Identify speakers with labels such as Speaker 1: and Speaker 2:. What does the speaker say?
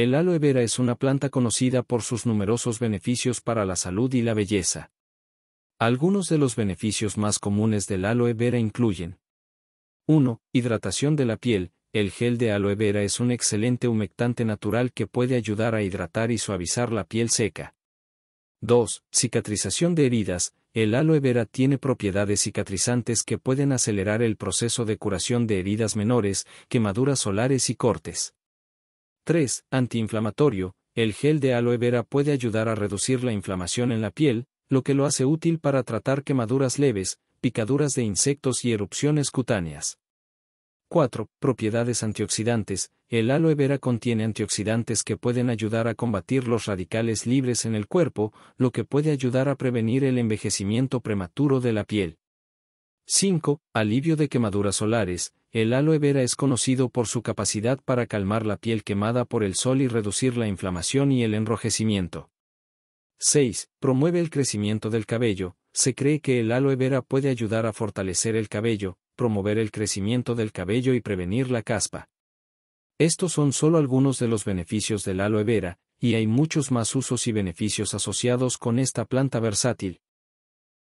Speaker 1: El aloe vera es una planta conocida por sus numerosos beneficios para la salud y la belleza. Algunos de los beneficios más comunes del aloe vera incluyen 1. Hidratación de la piel. El gel de aloe vera es un excelente humectante natural que puede ayudar a hidratar y suavizar la piel seca. 2. Cicatrización de heridas. El aloe vera tiene propiedades cicatrizantes que pueden acelerar el proceso de curación de heridas menores, quemaduras solares y cortes. 3. Antiinflamatorio. El gel de aloe vera puede ayudar a reducir la inflamación en la piel, lo que lo hace útil para tratar quemaduras leves, picaduras de insectos y erupciones cutáneas. 4. Propiedades antioxidantes. El aloe vera contiene antioxidantes que pueden ayudar a combatir los radicales libres en el cuerpo, lo que puede ayudar a prevenir el envejecimiento prematuro de la piel. 5. Alivio de quemaduras solares. El aloe vera es conocido por su capacidad para calmar la piel quemada por el sol y reducir la inflamación y el enrojecimiento. 6. Promueve el crecimiento del cabello. Se cree que el aloe vera puede ayudar a fortalecer el cabello, promover el crecimiento del cabello y prevenir la caspa. Estos son solo algunos de los beneficios del aloe vera, y hay muchos más usos y beneficios asociados con esta planta versátil,